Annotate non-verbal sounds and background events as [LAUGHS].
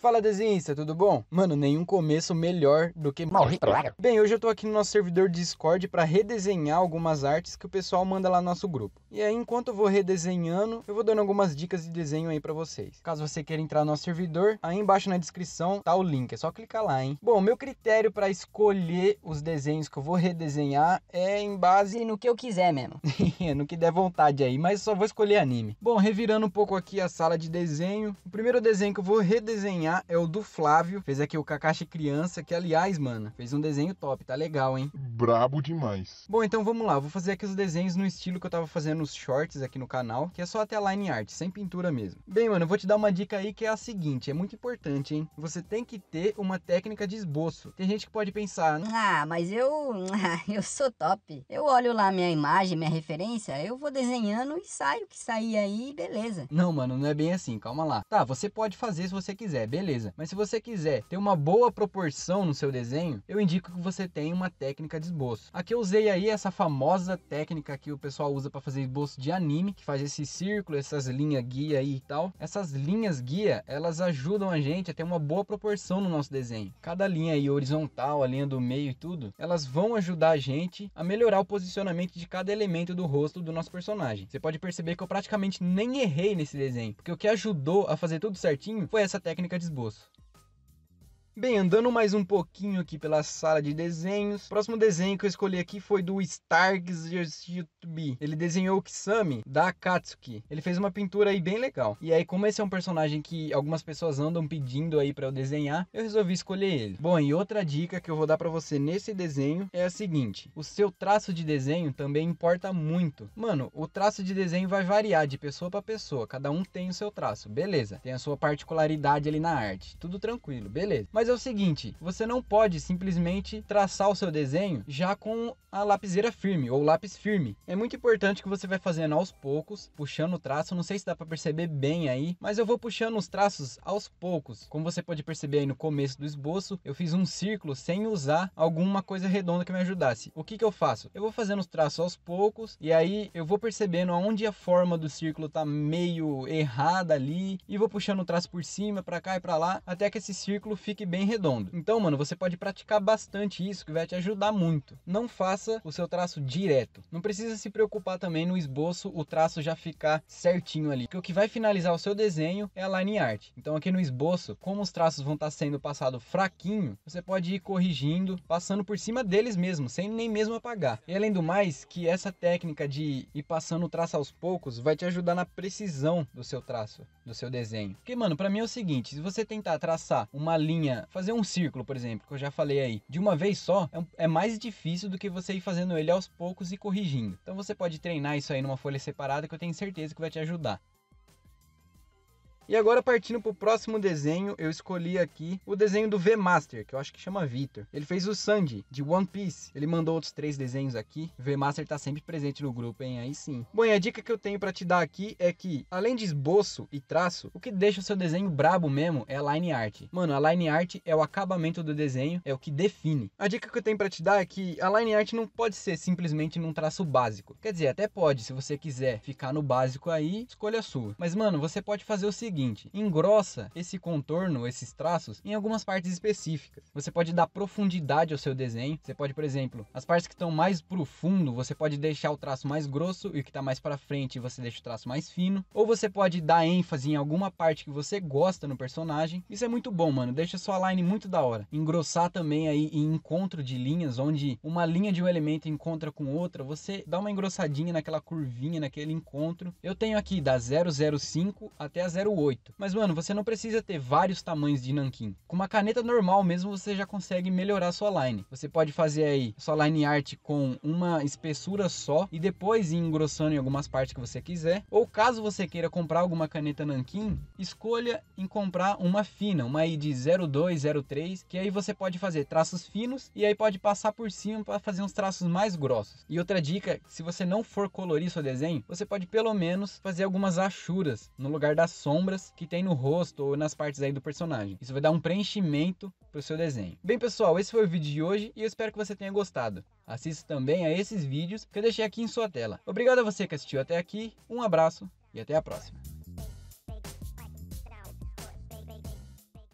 Fala desenhista, tudo bom? Mano, nenhum começo melhor do que morrer Bem, hoje eu tô aqui no nosso servidor Discord para redesenhar algumas artes que o pessoal manda lá no nosso grupo. E aí, enquanto eu vou redesenhando, eu vou dando algumas dicas de desenho aí para vocês. Caso você queira entrar no nosso servidor, aí embaixo na descrição tá o link, é só clicar lá, hein? Bom, meu critério para escolher os desenhos que eu vou redesenhar é em base no que eu quiser mesmo. [LAUGHS] É, no que der vontade aí, mas só vou escolher anime. Bom, revirando um pouco aqui a sala de desenho, o primeiro desenho que eu vou redesenhar desenhar é o do Flávio. Fez aqui o Kakashi Criança, que aliás, mano, fez um desenho top, tá legal, hein? Brabo demais. Bom, então vamos lá. Vou fazer aqui os desenhos no estilo que eu tava fazendo os shorts aqui no canal, que é só até line art, sem pintura mesmo. Bem, mano, eu vou te dar uma dica aí que é a seguinte, é muito importante, hein? Você tem que ter uma técnica de esboço. Tem gente que pode pensar... Ah, mas eu... [LAUGHS] eu sou top. Eu olho lá minha imagem, minha referência, eu vou desenhando e saio que sair aí, beleza. Não, mano, não é bem assim, calma lá. Tá, você pode fazer se você quiser, beleza? beleza. Mas se você quiser ter uma boa proporção no seu desenho, eu indico que você tenha uma técnica de esboço. Aqui eu usei aí essa famosa técnica que o pessoal usa para fazer esboço de anime, que faz esse círculo, essas linhas guia aí e tal. Essas linhas guia, elas ajudam a gente a ter uma boa proporção no nosso desenho. Cada linha aí horizontal, a linha do meio e tudo, elas vão ajudar a gente a melhorar o posicionamento de cada elemento do rosto do nosso personagem. Você pode perceber que eu praticamente nem errei nesse desenho, porque o que ajudou a fazer tudo certinho foi essa técnica de esboço. Bem, andando mais um pouquinho aqui pela sala de desenhos. O próximo desenho que eu escolhi aqui foi do Starks YouTube Ele desenhou o Kisame da Katsuki. Ele fez uma pintura aí bem legal. E aí, como esse é um personagem que algumas pessoas andam pedindo aí para eu desenhar, eu resolvi escolher ele. Bom, e outra dica que eu vou dar para você nesse desenho é a seguinte: o seu traço de desenho também importa muito. Mano, o traço de desenho vai variar de pessoa para pessoa. Cada um tem o seu traço, beleza? Tem a sua particularidade ali na arte. Tudo tranquilo, beleza? Mas é o seguinte, você não pode simplesmente traçar o seu desenho já com a lapiseira firme ou lápis firme. É muito importante que você vai fazendo aos poucos, puxando o traço, não sei se dá para perceber bem aí, mas eu vou puxando os traços aos poucos. Como você pode perceber aí no começo do esboço, eu fiz um círculo sem usar alguma coisa redonda que me ajudasse. O que que eu faço? Eu vou fazendo os traços aos poucos e aí eu vou percebendo aonde a forma do círculo tá meio errada ali e vou puxando o traço por cima, para cá e para lá, até que esse círculo fique bem redondo. Então, mano, você pode praticar bastante isso que vai te ajudar muito. Não faça o seu traço direto. Não precisa se preocupar também no esboço o traço já ficar certinho ali, porque o que vai finalizar o seu desenho é a line art. Então, aqui no esboço, como os traços vão estar sendo passado fraquinho, você pode ir corrigindo, passando por cima deles mesmo, sem nem mesmo apagar. E além do mais, que essa técnica de ir passando o traço aos poucos vai te ajudar na precisão do seu traço, do seu desenho. Porque, mano, para mim é o seguinte, se você tentar traçar uma linha fazer um círculo, por exemplo, que eu já falei aí, de uma vez só, é, é mais difícil do que você ir fazendo ele aos poucos e corrigindo. Então você pode treinar isso aí numa folha separada que eu tenho certeza que vai te ajudar. E agora partindo para o próximo desenho, eu escolhi aqui o desenho do V-Master, que eu acho que chama Victor. Ele fez o Sandy, de One Piece. Ele mandou outros três desenhos aqui. V-Master tá sempre presente no grupo, hein? Aí sim. Bom, e a dica que eu tenho para te dar aqui é que, além de esboço e traço, o que deixa o seu desenho brabo mesmo é a line art. Mano, a line art é o acabamento do desenho, é o que define. A dica que eu tenho para te dar é que a line art não pode ser simplesmente num traço básico. Quer dizer, até pode, se você quiser ficar no básico aí, escolha a sua. Mas, mano, você pode fazer o seguinte seguinte, engrossa esse contorno, esses traços, em algumas partes específicas. Você pode dar profundidade ao seu desenho, você pode, por exemplo, as partes que estão mais pro fundo, você pode deixar o traço mais grosso e o que está mais para frente você deixa o traço mais fino, ou você pode dar ênfase em alguma parte que você gosta no personagem. Isso é muito bom, mano, deixa sua line muito da hora. Engrossar também aí em encontro de linhas, onde uma linha de um elemento encontra com outra, você dá uma engrossadinha naquela curvinha, naquele encontro. Eu tenho aqui da 005 até a 08. 8. Mas, mano, você não precisa ter vários tamanhos de nanquim. Com uma caneta normal mesmo, você já consegue melhorar sua line. Você pode fazer aí sua line art com uma espessura só e depois ir engrossando em algumas partes que você quiser. Ou caso você queira comprar alguma caneta nanquim, escolha em comprar uma fina, uma aí de 02, 03, que aí você pode fazer traços finos e aí pode passar por cima para fazer uns traços mais grossos. E outra dica, se você não for colorir seu desenho, você pode pelo menos fazer algumas achuras no lugar da sombra sombras que tem no rosto ou nas partes aí do personagem. Isso vai dar um preenchimento para o seu desenho. Bem pessoal, esse foi o vídeo de hoje e eu espero que você tenha gostado. Assista também a esses vídeos que eu deixei aqui em sua tela. Obrigado a você que assistiu até aqui, um abraço e até a próxima.